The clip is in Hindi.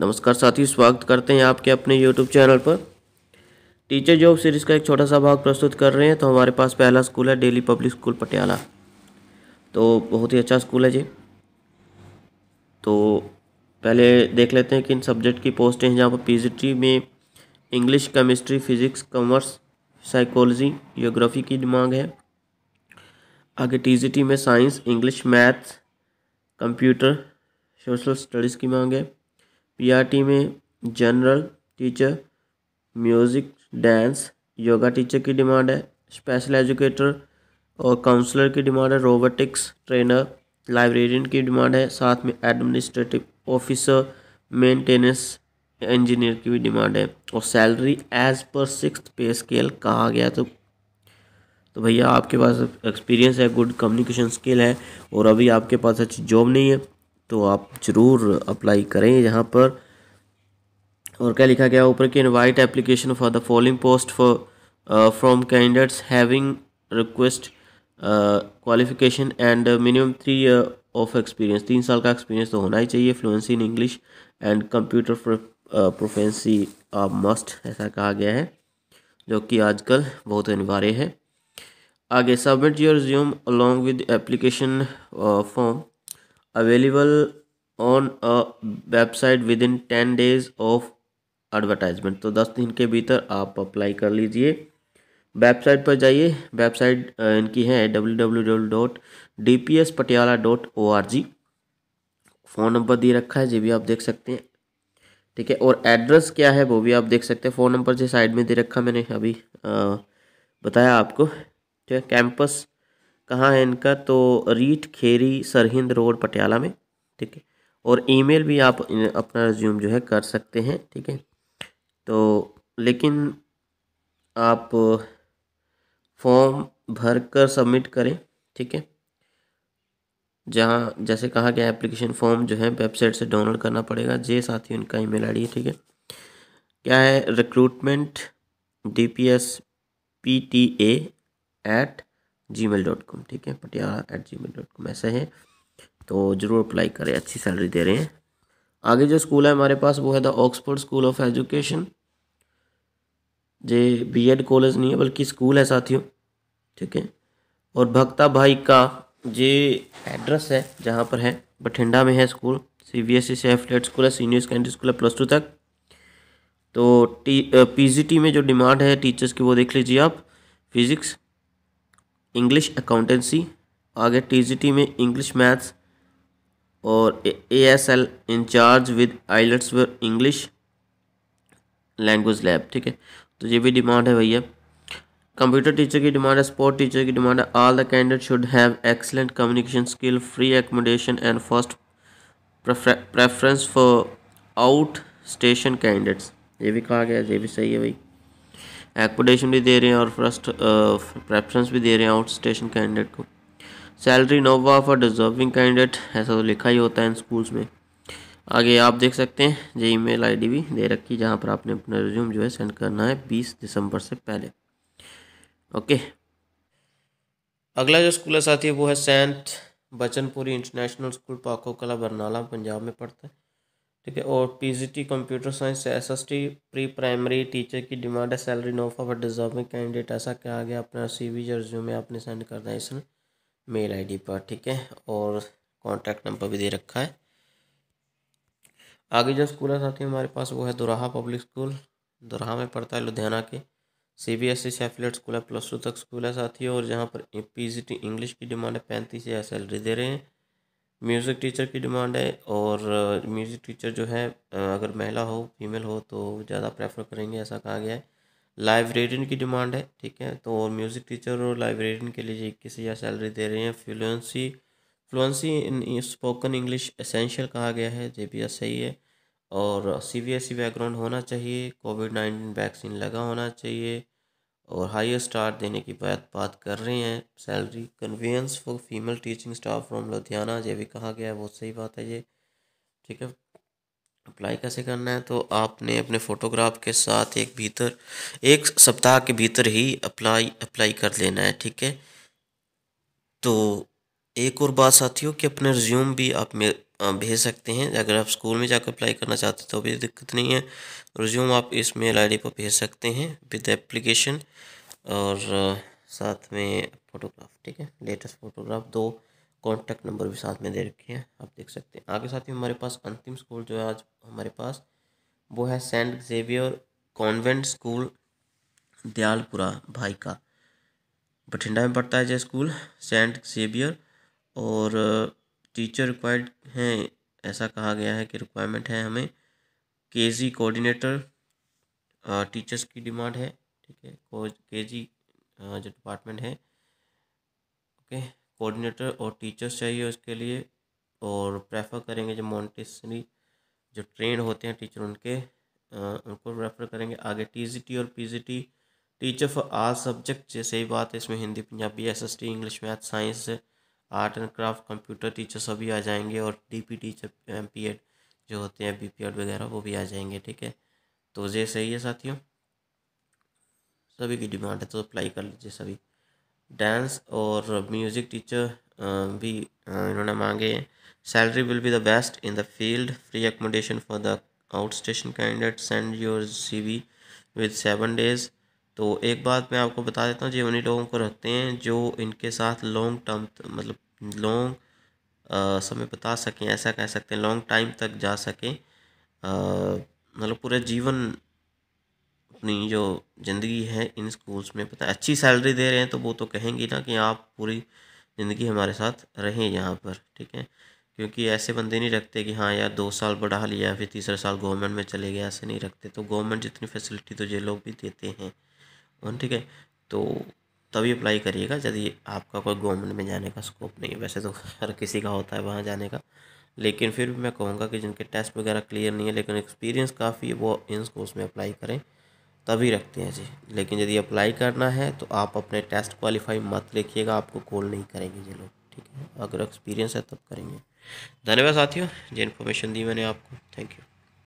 नमस्कार साथियों स्वागत करते हैं आपके अपने यूट्यूब चैनल पर टीचर जॉब सीरीज़ का एक छोटा सा भाग प्रस्तुत कर रहे हैं तो हमारे पास पहला स्कूल है डेली पब्लिक स्कूल पटियाला तो बहुत ही अच्छा स्कूल है जी तो पहले देख लेते हैं कि इन सब्जेक्ट की पोस्टें हैं जहाँ पर पी में English chemistry physics commerce psychology geography की मांग है आगे टी में science English maths computer social studies की मांग है पीआरटी में general teacher music dance yoga teacher की डिमांड है स्पेशल एजुकेटर और काउंसलर की डिमांड है रोबोटिक्स ट्रेनर लाइब्रेरियन की डिमांड है साथ में एडमिनिस्ट्रेटिव ऑफिसर मेंटेनेंस इंजीनियर की भी डिमांड है और salary as per six pay scale कहा गया तो तो भैया आपके पास एक्सपीरियंस है गुड कम्युनिकेशन स्किल है और अभी आपके पास अच्छी जॉब नहीं है तो आप ज़रूर अप्लाई करें यहाँ पर और क्या लिखा गया ऊपर की invite application for the following post for from candidates having request qualification and minimum three of experience तीन साल का एक्सपीरियंस तो होना ही चाहिए fluency in English and computer proficiency must ऐसा कहा गया है जो कि आजकल बहुत अनिवार्य है आगे submit your resume along with application form available on a website within ten days of advertisement तो दस दिन के भीतर आप अप्लाई कर लीजिए वेबसाइट पर जाइए वेबसाइट इनकी है W W W dot D P S Patiala dot O R G phone number दे रखा है ये भी आप देख सकते हैं ठीक है और एड्रेस क्या है वो भी आप देख सकते हैं फ़ोन नंबर जो साइड में दे रखा मैंने अभी आ, बताया आपको ठीक है कैंपस कहाँ है इनका तो रीट खेरी सरहिंद रोड पटियाला में ठीक है और ईमेल भी आप अपना रिज्यूम जो है कर सकते हैं ठीक है तो लेकिन आप फॉर्म भर कर सबमिट करें ठीक है जहाँ जैसे कहा गया एप्लीकेशन फॉर्म जो है वेबसाइट से डाउनलोड करना पड़ेगा जे साथ ही उनका ईमेल आईडी है ठीक है क्या है recruitment D P S P T A at gmail dot com ठीक है Patiala at gmail dot com ऐसा है तो ज़रूर अप्लाई करें अच्छी सैलरी दे रहे हैं आगे जो स्कूल है हमारे पास वो है the Oxford school of education जे बीएड कॉलेज नहीं है बल्कि स्कूल है साथियों ठीक है और भक्ता भाई का जे एड्रेस है जहाँ पर है बठिंडा में है school C B S E से एफलेट स्कूल है सीनियर सेकेंडरी स्कूल है प्लस टू तक तो टी टी में जो डिमांड है टीचर्स की वो देख लीजिए आप फिज़िक्स इंग्लिश अकाउंटेंसी आगे टीजीटी में इंग्लिश मैथ्स और A S L incharge with IELTS English language lab ठीक है तो ये भी डिमांड है भैया कंप्यूटर टीचर की डिमांड है स्पोर्ट टीचर की डिमांड है all the candidate should have excellent communication skill free accommodation and first preference for outstation candidates ये भी कहा गया ये भी सही है भाई एकोमोडेशन भी दे रहे हैं और फर्स्ट प्रेफरेंस uh, भी दे रहे हैं आउट स्टेशन कैंडिडेट को सैलरी नोवा फॉर डिजर्विंग कैंडिडेट ऐसा तो लिखा ही होता है इन स्कूल्स में आगे आप देख सकते हैं मेल ईमेल आईडी भी दे रखी है जहाँ पर आपने अपना रिज्यूम जो है सेंड करना है बीस दिसंबर से पहले ओके अगला जो स्कूल है साथी वो है सेंट बचनपुरी इंटरनेशनल स्कूल पाको कला बरनाला पंजाब में पढ़ता है ठीक है और PGT computer science SST pre primary teacher की डिमांड है salary no for deserving candidate ऐसा कहा गया अपना सीवी जर्जियो में आपने सेंड करना है इस मेल आईडी पर ठीक है और कॉन्टैक्ट नंबर भी दे रखा है आगे जो स्कूल है साथी हमारे पास वो है दुराहा पब्लिक स्कूल दुराहा में पढ़ता है लुधियाना के सी बी एस ई से स्कूल है प्लस टू तक स्कूल है साथी और जहाँ पर पी जी टी इंग्लिश की डिमांड है पैंतीस हज़ार सैलरी दे रहे हैं म्यूज़िक टीचर की डिमांड है और म्यूज़िक टीचर जो है अगर महिला हो फीमेल हो तो ज़्यादा प्रेफर करेंगे ऐसा कहा गया है लाइब्रेरियन की डिमांड है ठीक है तो म्यूज़िक टीचर और लाइब्रेरियन के लिए इक्कीस हज़ार सैलरी दे रहे हैं fluency fluency in spoken English essential कहा गया है जे बी एस सही है और C B S E background होना चाहिए कोविड नाइन्टीन वैक्सीन लगा होना चाहिए और हाइय स्टार्ट देने की बात बात कर रहे हैं salary conveyance for female teaching staff from Ludhiana ये भी कहा गया है बहुत सही बात है ये ठीक है अप्लाई कैसे करना है तो आपने अपने फ़ोटोग्राफ के साथ एक भीतर एक सप्ताह के भीतर ही अप्लाई अप्लाई कर लेना है ठीक है तो एक और बात साथियों कि अपने रिज्यूम भी आप में भेज सकते हैं अगर आप स्कूल में जाकर अप्लाई करना चाहते हैं तो भी दिक्कत नहीं है रिज्यूम आप इस मेल आईडी पर भेज सकते हैं विद एप्लीकेशन और साथ में फ़ोटोग्राफ ठीक है लेटेस्ट फ़ोटोग्राफ दो कॉन्टैक्ट नंबर भी साथ में दे रखे हैं आप देख सकते हैं आगे साथ ही हमारे पास अंतिम स्कूल जो है आज हमारे पास वो है Saint Xavier convent school Dayalpura भाई का बठिंडा में पड़ता है जो स्कूल सेंट जेवियर और टीचर रिक्वायर्ड हैं ऐसा कहा गया है कि रिक्वायरमेंट है हमें के जी कोऑर्डिनेटर टीचर्स की डिमांड है ठीक है के जी जो डिपार्टमेंट है ओके कोऑर्डिनेटर और टीचर्स चाहिए उसके लिए और प्रेफर करेंगे जो मॉन्टेसरी जो ट्रेन होते हैं टीचर उनके आ, उनको रेफर करेंगे आगे टी और P teacher for all subject जैसे ही बात है इसमें Hindi Punjabi S S T English math science art and craft computer teacher सभी आ जाएंगे और डीपी टीचर एम जो होते हैं बी वगैरह वो भी आ जाएंगे ठीक है तो ये सही है साथियों सभी की डिमांड है तो अप्लाई कर लीजिए सभी डांस और म्यूज़िक टीचर भी इन्होंने मांगे हैं salary will be the best in the field free accommodation for the outstation candidate send your C V with seven days तो एक बात मैं आपको बता देता हूँ जी उन्हीं लोगों को रखते हैं जो इनके साथ लॉन्ग टर्म मतलब लॉन्ग समय बता सकें ऐसा कह सकते हैं लॉन्ग टाइम तक जा सकें मतलब पूरा जीवन अपनी जो ज़िंदगी है इन स्कूल्स में पता अच्छी सैलरी दे रहे हैं तो वो तो कहेंगे ना कि आप पूरी ज़िंदगी हमारे साथ रहें यहाँ पर ठीक है क्योंकि ऐसे बंदे नहीं रखते कि हाँ यार दो साल बढ़ा लिया फिर तीसरा साल गवर्नमेंट में चले गए ऐसे नहीं रखते तो गवर्नमेंट जितनी फैसिलिटी तो ये लोग भी देते हैं हाँ, ठीक है तो तभी अप्लाई करिएगा यदि आपका कोई गवर्नमेंट में जाने का स्कोप नहीं है वैसे तो हर किसी का होता है वहाँ जाने का लेकिन फिर भी मैं कहूँगा कि जिनके टेस्ट वगैरह क्लियर नहीं है लेकिन एक्सपीरियंस काफ़ी है वो इन स्कोर्स में अप्लाई करें तभी रखते हैं जी लेकिन यदि अप्लाई करना है तो आप अपने टेस्ट क्वालिफाई मत लिखिएगा आपको कॉल नहीं करेंगे ये लोग ठीक है अगर एक्सपीरियंस है तब करेंगे धन्यवाद साथियों जो इन्फॉर्मेशन दी मैंने आपको थैंक यू